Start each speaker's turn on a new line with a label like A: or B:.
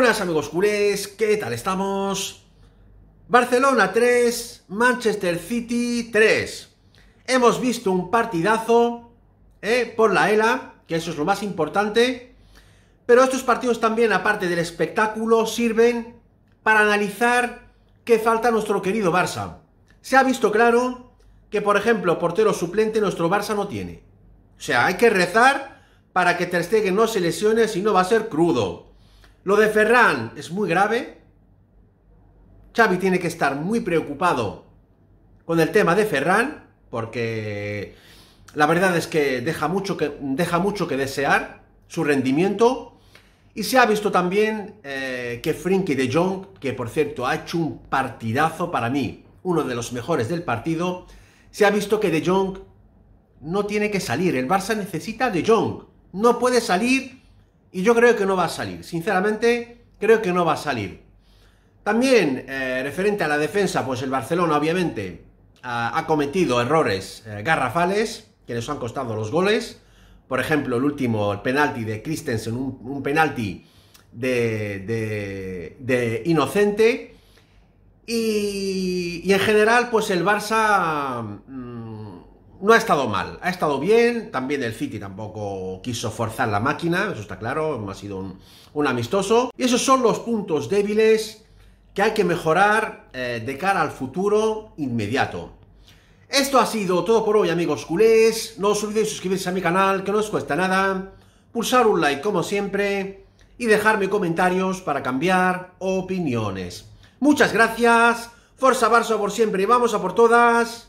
A: buenas amigos culés, ¿qué tal estamos? Barcelona 3, Manchester City 3. Hemos visto un partidazo eh, por la ELA, que eso es lo más importante. Pero estos partidos también, aparte del espectáculo, sirven para analizar qué falta nuestro querido Barça. Se ha visto claro que, por ejemplo, portero suplente nuestro Barça no tiene. O sea, hay que rezar para que Ter Stegen no se lesione, si no va a ser crudo. Lo de Ferran es muy grave. Xavi tiene que estar muy preocupado con el tema de Ferran, porque la verdad es que deja mucho que, deja mucho que desear su rendimiento. Y se ha visto también eh, que Frinky de Jong, que por cierto ha hecho un partidazo para mí, uno de los mejores del partido, se ha visto que de Jong no tiene que salir. El Barça necesita de Jong. No puede salir y yo creo que no va a salir. Sinceramente, creo que no va a salir. También, eh, referente a la defensa, pues el Barcelona obviamente ha, cometido errores eh, garrafales que les han costado los goles. Por ejemplo, el último, el penalti de Christensen, un, un penalti de, inocente. Y, y, en general, pues el Barça no ha estado mal, ha estado bien, también el City tampoco quiso forzar la máquina, eso está claro, ha sido un, amistoso. Y esos son los puntos débiles que hay que mejorar eh, de cara al futuro inmediato. Esto ha sido todo por hoy amigos culés, no os olvidéis suscribirse a mi canal que no os cuesta nada, pulsar un like como siempre y dejarme comentarios para cambiar opiniones. Muchas gracias, Forza Barça por siempre y vamos a por todas